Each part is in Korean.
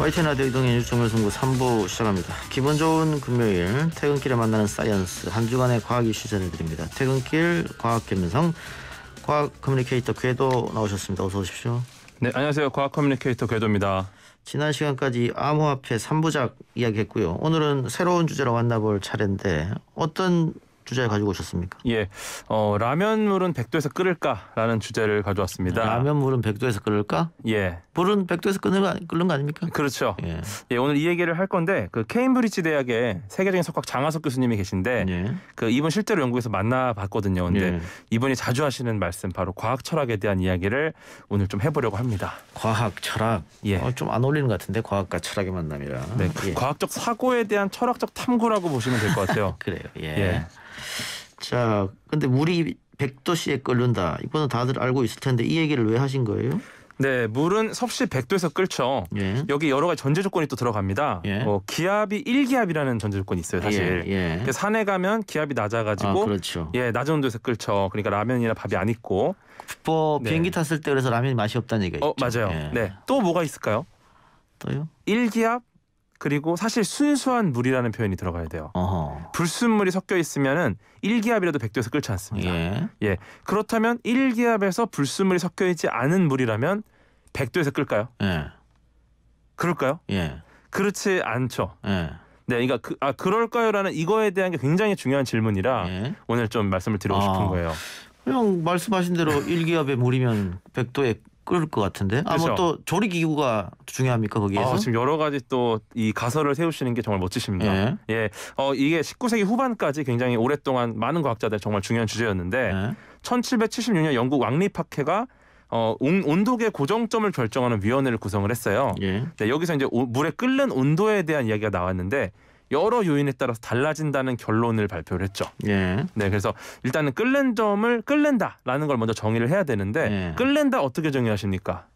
화이트나 대이동의 뉴스정보선구 3부 시작합니다. 기분 좋은 금요일 퇴근길에 만나는 사이언스 한 주간의 과학 이슈 전해드립니다. 퇴근길 과학 개면성 과학 커뮤니케이터 궤도 나오셨습니다. 어서 오십시오. 네, 안녕하세요. 과학 커뮤니케이터 궤도입니다. 지난 시간까지 암호화폐 3부작 이야기했고요. 오늘은 새로운 주제로 만나볼 차례인데 어떤 주제 가지고 오셨습니까? 예, 어, 라면물은 백도에서 끓을까라는 주제를 가져왔습니다. 라면물은 백도에서 끓을까? 예, 물은 백도에서 끓는 거, 끓는 거 아닙니까? 그렇죠. 예. 예. 오늘 이 얘기를 할 건데 그 케임브리지 대학의 세계적인 석학 장하석 교수님이 계신데 예. 그 이분 실제로 영국에서 만나봤거든요. 근데 예. 이분이 자주 하시는 말씀 바로 과학 철학에 대한 이야기를 오늘 좀 해보려고 합니다. 과학 철학, 예, 어, 좀안 어울리는 것 같은데 과학과 철학의 만남이라. 네, 그 예. 과학적 사고에 대한 철학적 탐구라고 보시면 될 것 같아요. 그래요. 예. 예. 자, 근데 물이 100도씨에 끓는다. 이거는 다들 알고 있을 텐데 이 얘기를 왜 하신 거예요? 네, 물은 섭씨 100도에서 끓죠. 예. 여기 여러 가지 전제 조건이 또 들어갑니다. 예. 어, 기압이 1기압이라는 전제 조건이 있어요, 사실. 예, 예. 그래서 산에 가면 기압이 낮아가지고, 아, 그렇죠. 예, 낮은 온도에서 끓죠. 그러니까 라면이나 밥이 안 있고. 뭐 네. 비행기 탔을 때 그래서 라면이 맛이 없다는 얘기가 어, 있죠. 어, 맞아요. 예. 네, 또 뭐가 있을까요? 또요? 1기압, 그리고 사실 순수한 물이라는 표현이 들어가야 돼요. 어허. 불순물이 섞여 있으면은 일기압이라도 100도에서 끓지 않습니다. 예. 예. 그렇다면 일기압에서 불순물이 섞여 있지 않은 물이라면 100도에서 끓까요? 예. 그럴까요? 예. 그렇지 않죠. 예. 네, 그러니까 그, 아 그럴까요라는 이거에 대한 게 굉장히 중요한 질문이라 예. 오늘 좀 말씀을 드리고 아, 싶은 거예요. 그냥 말씀하신 대로 일기압에 물이면 100도에 끓을 것 같은데. 아마 뭐 또 조리 기구가 중요합니까 거기에서? 아, 지금 여러 가지 또 이 가설을 세우시는 게 정말 멋지십니다. 예. 예. 어 이게 19세기 후반까지 굉장히 오랫동안 많은 과학자들 정말 중요한 주제였는데 예. 1776년 영국 왕립학회가 어, 온, 온도계 고정점을 결정하는 위원회를 구성을 했어요. 예. 네, 여기서 이제 오, 물에 끓는 온도에 대한 이야기가 나왔는데 여러 요인에 따라서 달라진다는 결론을 발표를 했죠. 예. 네, 그래서 일단은 끓는 점을 끓는다라는 걸 먼저 정의를 해야 되는데 예. 끓는다 어떻게 정의하십니까?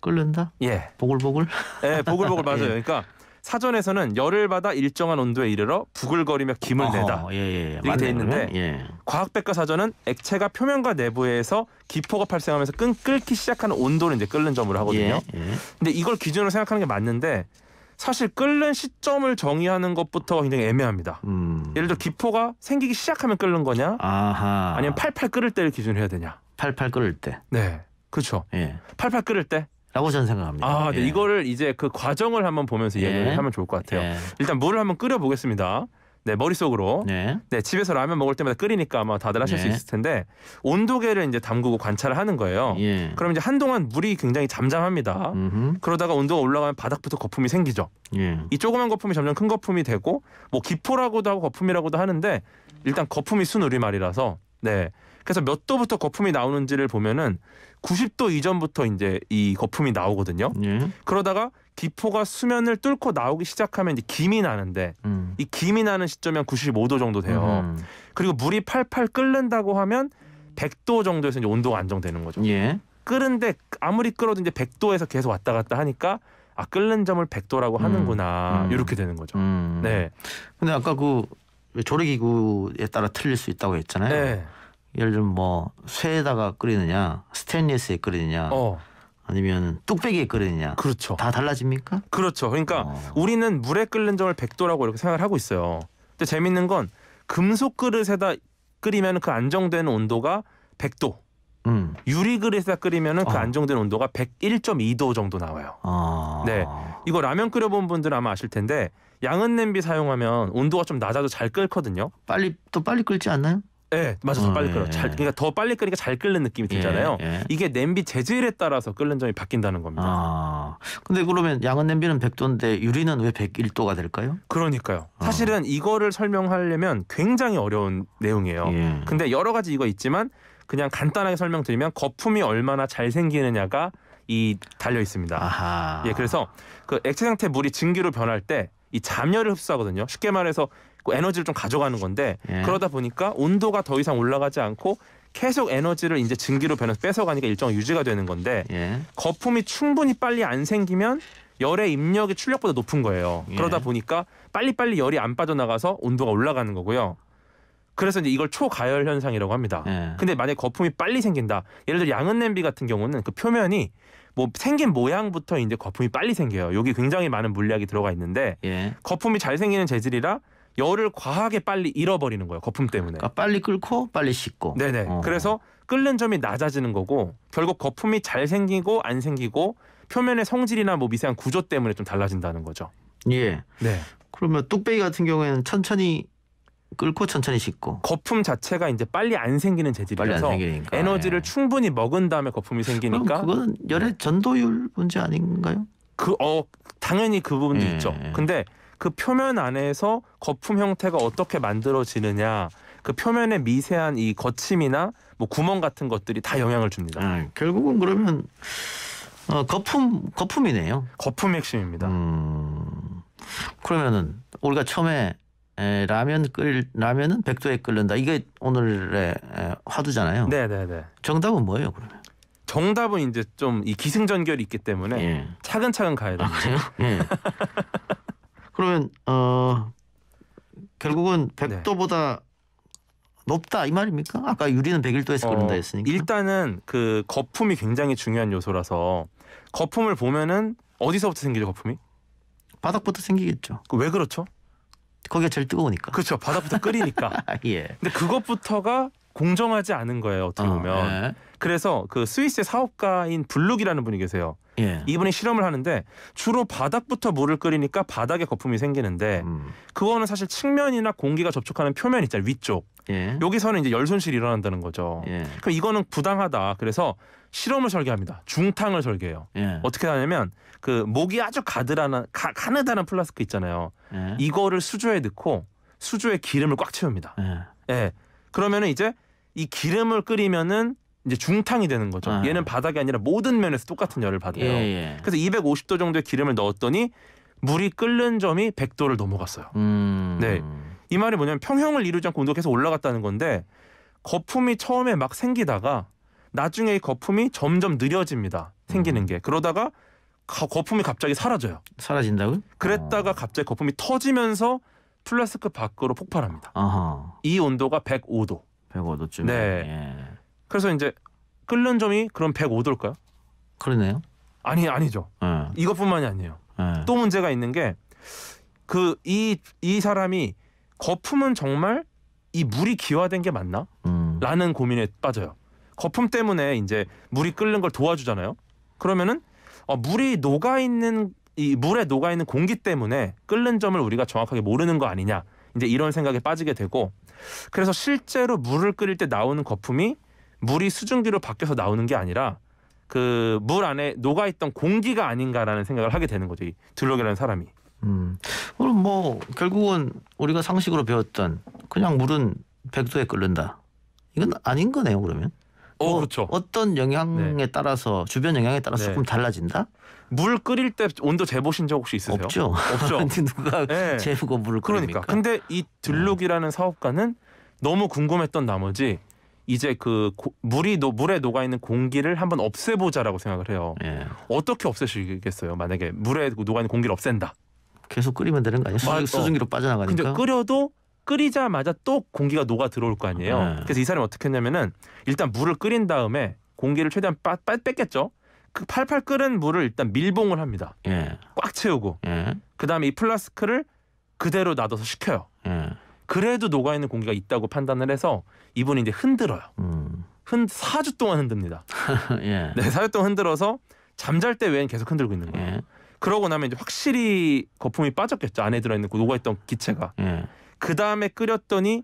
끓는다? 예. 보글보글? 예, 보글보글 맞아요. 예. 그러니까 사전에서는 열을 받아 일정한 온도에 이르러 부글거리며 김을 어허, 내다 예, 예, 예. 이렇게 돼 있는데 예. 과학백과 사전은 액체가 표면과 내부에서 기포가 발생하면서 끊, 끓기 시작하는 온도를 이제 끓는 점으로 하거든요. 예, 예. 근데 이걸 기준으로 생각하는 게 맞는데 사실 끓는 시점을 정의하는 것부터 굉장히 애매합니다. 음. 예를 들어 기포가 생기기 시작하면 끓는 거냐, 아하. 아니면 팔팔 끓을 때를 기준으로 해야 되냐. 팔팔 끓을 때. 네, 그렇죠. 예. 팔팔 끓을 때. 라고 저는 생각합니다. 아, 네. 예. 이거를 이제 그 과정을 한번 보면서 예. 얘기를 하면 좋을 것 같아요. 예. 일단 물을 한번 끓여 보겠습니다. 네 머릿속으로 네. 네 집에서 라면 먹을 때마다 끓이니까 아마 다들 하실 네. 수 있을 텐데 온도계를 이제 담그고 관찰을 하는 거예요. 예. 그럼 이제 한동안 물이 굉장히 잠잠합니다. 음흠. 그러다가 온도가 올라가면 바닥부터 거품이 생기죠. 예. 이 조그만 거품이 점점 큰 거품이 되고 뭐 기포라고도 하고 거품이라고도 하는데 일단 거품이 순우리 말이라서 네 그래서 몇 도부터 거품이 나오는지를 보면은 90도 이전부터 이제 이 거품이 나오거든요. 예. 그러다가 기포가 수면을 뚫고 나오기 시작하면 이제 김이 나는데 음. 이 김이 나는 시점이 95도 정도 돼요. 음. 그리고 물이 팔팔 끓는다고 하면 100도 정도에서 이제 온도가 안정되는 거죠. 예. 끓는데 아무리 끓어도 이제 100도에서 계속 왔다 갔다 하니까 아 끓는 점을 100도라고 음. 하는구나 음. 이렇게 되는 거죠. 음. 네. 근데 아까 그 조리기구에 따라 틀릴 수 있다고 했잖아요. 네. 예를 들면 뭐 쇠에다가 끓이느냐 스테인리스에 끓이느냐. 어. 아니면 뚝배기에 끓이느냐 그렇죠. 다 달라집니까? 그렇죠. 그러니까 어. 우리는 물에 끓는 점을 백도라고 이렇게 생각을 하고 있어요. 근데 재밌는 건 금속 그릇에다 끓이면 그 안정된 온도가 100도. 음. 유리 그릇에다 끓이면 그 어. 안정된 온도가 101.2도 정도 나와요. 아. 네. 이거 라면 끓여본 분들은 아마 아실 텐데 양은 냄비 사용하면 온도가 좀 낮아도 잘 끓거든요. 빨리 또 빨리 끓지 않나요? 네, 예, 맞아 서 어, 빨리 끓어. 잘 음, 예. 그러니까 더 빨리 끓으니까 잘 끓는 느낌이 예, 들잖아요. 예, 예. 이게 냄비 재질에 따라서 끓는 점이 바뀐다는 겁니다. 아, 근데 그러면 양은 냄비는 100도인데 유리는 왜 101도가 될까요? 그러니까요. 아. 사실은 어. 이거를 설명하려면 굉장히 어려운 내용이에요. 예. 근데 여러 가지 이거 있지만 그냥 간단하게 설명드리면 거품이 얼마나 잘 생기느냐가 이 달려 있습니다. 아하. 예, 그래서 그 액체 상태 물이 증기로 변할 때 이 잠열을 흡수하거든요. 쉽게 말해서 그 에너지를 좀 가져가는 건데 예. 그러다 보니까 온도가 더 이상 올라가지 않고 계속 에너지를 이제 증기로 변해서 뺏어가니까 일정 유지가 되는 건데 예. 거품이 충분히 빨리 안 생기면 열의 입력이 출력보다 높은 거예요. 예. 그러다 보니까 빨리빨리 열이 안 빠져나가서 온도가 올라가는 거고요. 그래서 이제 이걸 초가열 현상이라고 합니다. 예. 근데 만약 거품이 빨리 생긴다. 예를 들어 양은 냄비 같은 경우는 그 표면이 뭐 생긴 모양부터 이제 거품이 빨리 생겨요. 여기 굉장히 많은 물리학이 들어가 있는데 예. 거품이 잘 생기는 재질이라 열을 과하게 빨리 잃어버리는 거예요. 거품 때문에. 그러니까 빨리 끓고 빨리 씻고 네네. 어. 그래서 끓는 점이 낮아지는 거고 결국 거품이 잘 생기고 안 생기고 표면의 성질이나 뭐 미세한 구조 때문에 좀 달라진다는 거죠. 예. 네. 그러면 뚝배기 같은 경우에는 천천히 끓고 천천히 씻고 거품 자체가 이제 빨리 안 생기는 재질이라서 빨리 안 에너지를 예. 충분히 먹은 다음에 거품이 생기니까 그건 열의 네. 전도율 문제 아닌가요? 그 어 당연히 그 부분도 예. 있죠. 근데 그 표면 안에서 거품 형태가 어떻게 만들어지느냐 그 표면의 미세한 이 거침이나 뭐 구멍 같은 것들이 다 영향을 줍니다. 아, 결국은 그러면 어, 거품 거품이네요. 거품 핵심입니다. 음, 그러면은 우리가 처음에 에, 라면 끓 라면은 백도에 끓는다. 이게 오늘의 에, 화두잖아요. 네네네. 네, 네. 정답은 뭐예요 그러면? 정답은 이제 좀 이 기승전결이 있기 때문에 예. 차근차근 가야 돼요. 아, 그래요? 예. 그러면 어 결국은 백도보다 네. 높다 이 말입니까? 아까 유리는 101도에서 어, 그런다 했으니까. 일단은 그 거품이 굉장히 중요한 요소라서 거품을 보면은 어디서부터 생기죠 거품이? 바닥부터 생기겠죠. 그 왜 그렇죠? 거기가 제일 뜨거우니까. 그렇죠. 바닥부터 끓이니까. 예. 근데 그것부터가 공정하지 않은 거예요 어떻게 어, 보면. 예. 그래서 그 스위스의 사업가인 블룩이라는 분이 계세요. 예. 이분이 실험을 하는데 주로 바닥부터 물을 끓이니까 바닥에 거품이 생기는데 음. 그거는 사실 측면이나 공기가 접촉하는 표면 있잖아요 위쪽 예. 여기서는 이제 열 손실이 일어난다는 거죠. 예. 그럼 이거는 부당하다. 그래서 실험을 설계합니다. 중탕을 설계해요. 예. 어떻게 하냐면 그 목이 아주 가드라 가, 느다란 플라스크 있잖아요. 예. 이거를 수조에 넣고 수조에 기름을 꽉 채웁니다. 예. 예. 그러면은 이제 이 기름을 끓이면은 이제 중탕이 되는 거죠. 아. 얘는 바닥이 아니라 모든 면에서 똑같은 열을 받아요. 예, 예. 그래서 250도 정도의 기름을 넣었더니 물이 끓는 점이 100도를 넘어갔어요. 음. 네. 이 말이 뭐냐면 평형을 이루지 않고 온도가 계속 올라갔다는 건데 거품이 처음에 막 생기다가 나중에 이 거품이 점점 느려집니다. 생기는 음. 게. 그러다가 거품이 갑자기 사라져요. 사라진다고? 그랬다가 어. 갑자기 거품이 터지면서 플라스크 밖으로 폭발합니다. 아하. 이 온도가 105도. 105도쯤. 네. 예. 그래서 이제 끓는 점이 그럼 105도일까요? 그러네요. 아니 아니죠. 예. 이것뿐만이 아니에요. 예. 또 문제가 있는 게 그 이 이 사람이 거품은 정말 이 물이 기화된 게 맞나? 음. 라는 고민에 빠져요. 거품 때문에 이제 물이 끓는 걸 도와주잖아요. 그러면은 어, 물이 녹아 있는 이 물에 녹아 있는 공기 때문에 끓는 점을 우리가 정확하게 모르는 거 아니냐 이제 이런 생각에 빠지게 되고 그래서 실제로 물을 끓일 때 나오는 거품이 물이 수증기로 바뀌어서 나오는 게 아니라 그 물 안에 녹아 있던 공기가 아닌가라는 생각을 하게 되는 거죠. 이 들록이라는 사람이. 음. 그럼 뭐 결국은 우리가 상식으로 배웠던 그냥 물은 백도에 끓는다. 이건 아닌 거네요, 그러면. 어, 뭐 그렇죠. 어떤 영향에 네. 따라서 주변 영향에 따라서 네. 조금 달라진다? 물 끓일 때 온도 재보신 적 혹시 있으세요? 없죠. 없죠. 근데 누가 네. 재고 물을 그러니까. 근데 이 들룩이라는 네. 사업가는 너무 궁금했던 나머지 이제 그 고, 물이 노, 물에 녹아 있는 공기를 한번 없애보자라고 생각을 해요. 예. 어떻게 없애시겠어요? 만약에 물에 녹아 있는 공기를 없앤다. 계속 끓이면 되는 거 아니에요? 아, 어. 수증, 기로 빠져나가니까. 근데 끓여도 끓이자마자 또 공기가 녹아 들어올 거 아니에요. 네. 그래서 이 사람이 어떻게 했냐면은 일단 물을 끓인 다음에 공기를 최대한 빠, 빠, 뺐겠죠. 그 팔팔 끓은 물을 일단 밀봉을 합니다. 예. 꽉 채우고 예. 그다음에 이 플라스크를 그대로 놔둬서 식혀요. 예. 그래도 녹아 있는 공기가 있다고 판단을 해서 이분이 이제 흔들어요. 음. 흔 4주 동안 흔듭니다. 예. 네, 4주 동안 흔들어서 잠잘 때 외엔 계속 흔들고 있는 거예요. 예. 그러고 나면 이제 확실히 거품이 빠졌겠죠. 안에 들어 있는 그 녹아 있던 기체가. 예. 그 다음에 끓였더니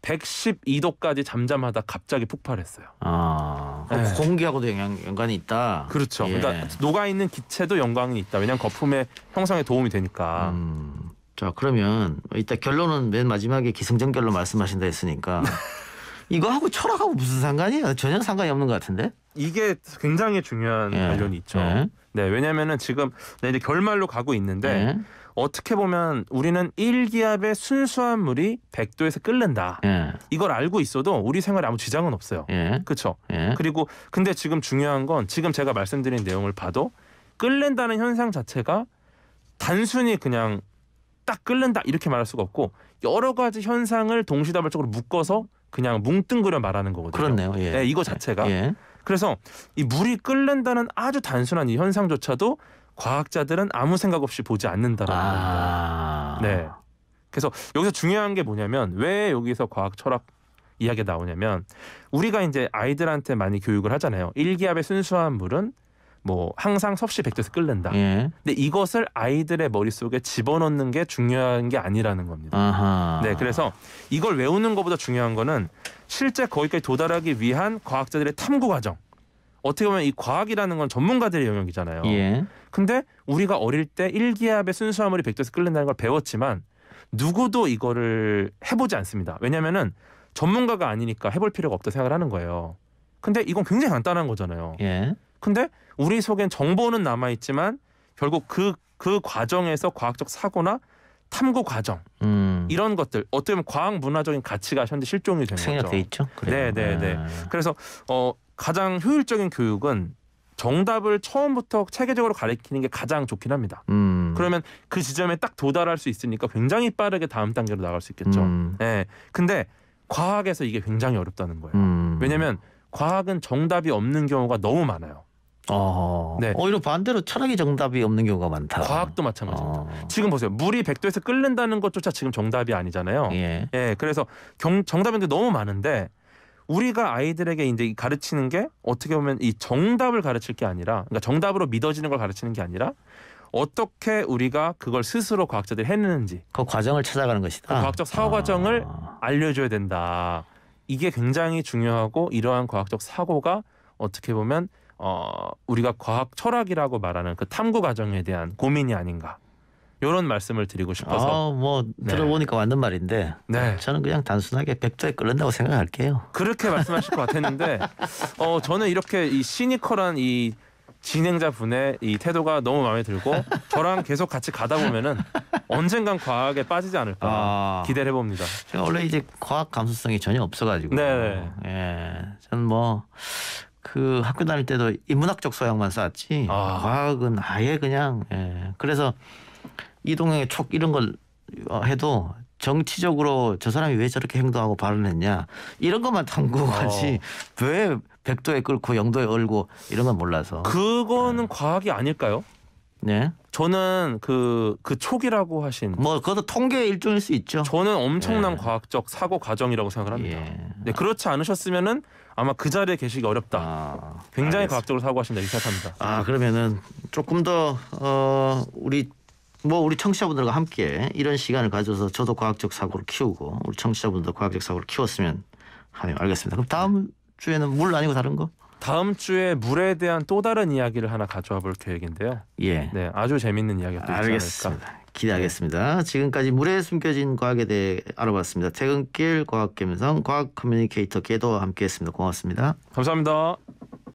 112도까지 잠잠하다 갑자기 폭발했어요. 아, 네. 어, 공기하고도 영향, 연관이 있다. 그렇죠. 예. 그러니까 녹아 있는 기체도 연관이 있다. 왜냐하면 거품의 형성에 도움이 되니까. 음, 자 그러면 이따 결론은 맨 마지막에 기승전결로 말씀하신다 했으니까 이거하고 철학하고 무슨 상관이에요? 전혀 상관이 없는 것 같은데. 이게 굉장히 중요한 예. 관련이 있죠. 예. 네, 왜냐면은 지금 네, 이제 결말로 가고 있는데 예. 어떻게 보면 우리는 일기압의 순수한 물이 100도에서 끓는다. 예. 이걸 알고 있어도 우리 생활에 아무 지장은 없어요. 그렇죠? 그리고 근데 지금 중요한 건 지금 제가 말씀드린 내용을 봐도 끓는다는 현상 자체가 단순히 그냥 딱 끓는다 이렇게 말할 수가 없고 여러 가지 현상을 동시다발적으로 묶어서 그냥 뭉뚱그려 말하는 거거든요. 그렇네요. 예. 네, 이거 자체가 예. 그래서 이 물이 끓는다는 아주 단순한 이 현상조차도 과학자들은 아무 생각 없이 보지 않는다라는 아... 겁니다. 네. 그래서 여기서 중요한 게 뭐냐면 왜 여기서 과학 철학 이야기가 나오냐면 우리가 이제 아이들한테 많이 교육을 하잖아요. 일기압의 순수한 물은 뭐 항상 섭씨 백도에서 끌는다 예. 근데 이것을 아이들의 머릿속에 집어넣는 게 중요한 게 아니라는 겁니다. 아하. 네, 그래서 이걸 외우는 것보다 중요한 거는 실제 거기까지 도달하기 위한 과학자들의 탐구 과정. 어떻게 보면 이 과학이라는 건 전문가들의 영역이잖아요. 예. 근데 우리가 어릴 때일기압의 순수화물이 백도에서 끌는다는걸 배웠지만 누구도 이거를 해보지 않습니다. 왜냐면은 전문가가 아니니까 해볼 필요가 없다 생각을 하는 거예요. 근데 이건 굉장히 간단한 거잖아요. 예. 근데 우리 속엔 정보는 남아 있지만 결국 그그 그 과정에서 과학적 사고나 탐구 과정 음. 이런 것들 어떻게 보면 과학 문화적인 가치가 현재 실종이 되는 거죠. 생략돼 있죠. 그래 네, 네, 네, 네. 그래서 어 가장 효율적인 교육은 정답을 처음부터 체계적으로 가리키는 게 가장 좋긴 합니다. 음. 그러면 그 지점에 딱 도달할 수 있으니까 굉장히 빠르게 다음 단계로 나갈 수 있겠죠. 음. 네. 근데 과학에서 이게 굉장히 어렵다는 거예요. 음. 왜냐하면 과학은 정답이 없는 경우가 너무 많아요. 어, 네. 오히려 반대로 철학이 정답이 없는 경우가 많다. 과학도 마찬가지입니다. 어. 지금 보세요. 물이 100도에서 끓는다는 것조차 지금 정답이 아니잖아요. 예. 예 그래서 경, 정답인데 너무 많은데 우리가 아이들에게 이제 가르치는 게 어떻게 보면 이 정답을 가르칠 게 아니라 그러니까 정답으로 믿어지는 걸 가르치는 게 아니라 어떻게 우리가 그걸 스스로 과학자들이 해는지그 과정을 찾아가는 것이다. 그 과학적 사고 과정을 아. 알려줘야 된다. 이게 굉장히 중요하고 이러한 과학적 사고가 어떻게 보면 어, 우리가 과학 철학이라고 말하는 그 탐구 과정에 대한 고민이 아닌가 이런 말씀을 드리고 싶어서 어, 뭐 네. 들어보니까 맞는 말인데 네. 저는 그냥 단순하게 백도에 끓는다고 생각할게요. 그렇게 말씀하실 것 같았는데 어, 저는 이렇게 이 시니컬한 이 진행자 분의 이 태도가 너무 마음에 들고 저랑 계속 같이 가다 보면은 언젠간 과학에 빠지지 않을까 아, 기대를 해봅니다. 제가 원래 이제 과학 감수성이 전혀 없어가지고 네, 네. 예, 저는 뭐그 학교 다닐 때도 인문학적 소양만 쌓았지 아. 과학은 아예 그냥 예. 그래서 이동형의 촉 이런 걸 해도 정치적으로 저 사람이 왜 저렇게 행동하고 발언했냐 이런 것만 탐구하지 어. 왜 백도에 끓고 영도에 얼고 이런 건 몰라서 그거는 네. 과학이 아닐까요? 네. 저는 그그 그 촉이라고 하신 뭐 그것도 통계의 일종일 수 있죠. 저는 엄청난 예. 과학적 사고 과정이라고 생각을 합니다. 예. 네, 그렇지 않으셨으면은 아마 그 자리에 계시기 어렵다. 아, 굉장히 알겠습니다. 과학적으로 사고하신다 이렇게 생각합니다. 아 그러면은 조금 더 어, 우리 뭐 우리 청취자분들과 함께 이런 시간을 가져서 저도 과학적 사고를 키우고 우리 청취자분들도 과학적 사고를 키웠으면 하네요. 알겠습니다. 그럼 다음 주에는 물 아니고 다른 거? 다음 주에 물에 대한 또 다른 이야기를 하나 가져와 볼 계획인데요. 예. 네, 아주 재밌는 이야기가 또 있지 알겠습니다. 기대하겠습니다. 지금까지 물에 숨겨진 과학에 대해 알아봤습니다. 퇴근길 과학 감성 과학 커뮤니케이터 개도와 함께했습니다. 고맙습니다. 감사합니다.